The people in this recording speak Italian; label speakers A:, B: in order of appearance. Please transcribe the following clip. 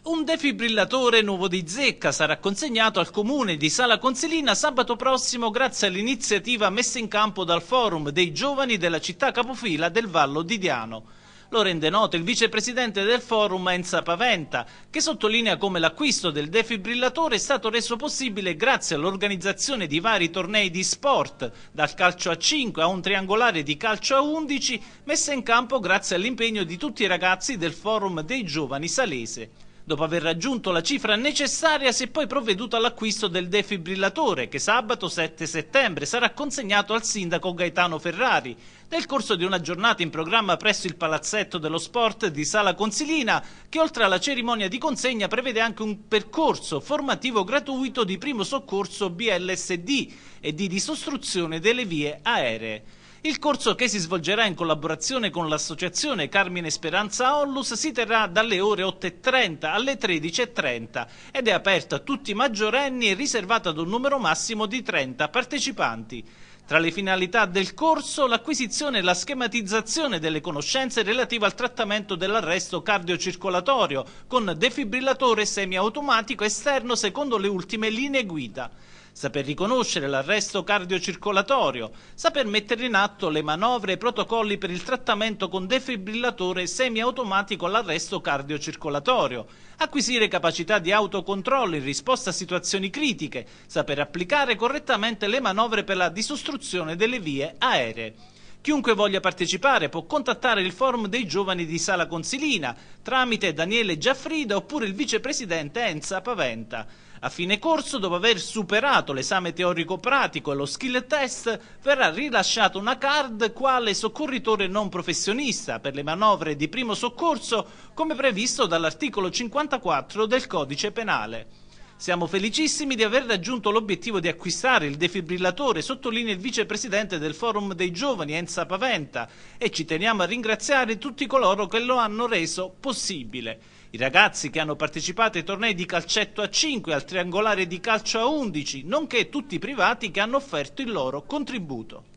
A: Un defibrillatore nuovo di zecca sarà consegnato al comune di Sala Consilina sabato prossimo grazie all'iniziativa messa in campo dal forum dei giovani della città capofila del Vallo di Diano. Lo rende noto il vicepresidente del forum Enza Paventa, che sottolinea come l'acquisto del defibrillatore è stato reso possibile grazie all'organizzazione di vari tornei di sport, dal calcio a 5 a un triangolare di calcio a 11, messa in campo grazie all'impegno di tutti i ragazzi del forum dei giovani salese dopo aver raggiunto la cifra necessaria si è poi provveduto all'acquisto del defibrillatore che sabato 7 settembre sarà consegnato al sindaco Gaetano Ferrari. Nel corso di una giornata in programma presso il palazzetto dello sport di Sala Consilina che oltre alla cerimonia di consegna prevede anche un percorso formativo gratuito di primo soccorso BLSD e di disostruzione delle vie aeree. Il corso che si svolgerà in collaborazione con l'associazione Carmine Speranza Ollus si terrà dalle ore 8.30 alle 13.30 ed è aperto a tutti i maggiorenni e riservato ad un numero massimo di 30 partecipanti. Tra le finalità del corso, l'acquisizione e la schematizzazione delle conoscenze relative al trattamento dell'arresto cardiocircolatorio con defibrillatore semiautomatico esterno secondo le ultime linee guida saper riconoscere l'arresto cardiocircolatorio, saper mettere in atto le manovre e i protocolli per il trattamento con defibrillatore semiautomatico all'arresto cardiocircolatorio, acquisire capacità di autocontrollo in risposta a situazioni critiche, saper applicare correttamente le manovre per la disostruzione delle vie aeree. Chiunque voglia partecipare può contattare il forum dei giovani di Sala Consilina tramite Daniele Giaffrida oppure il vicepresidente Enza Paventa. A fine corso, dopo aver superato l'esame teorico-pratico e lo skill test, verrà rilasciata una card quale soccorritore non professionista per le manovre di primo soccorso, come previsto dall'articolo 54 del codice penale. Siamo felicissimi di aver raggiunto l'obiettivo di acquistare il defibrillatore, sottolinea il vicepresidente del Forum dei Giovani Enza Paventa e ci teniamo a ringraziare tutti coloro che lo hanno reso possibile. I ragazzi che hanno partecipato ai tornei di calcetto a 5 al triangolare di calcio a 11, nonché tutti i privati che hanno offerto il loro contributo.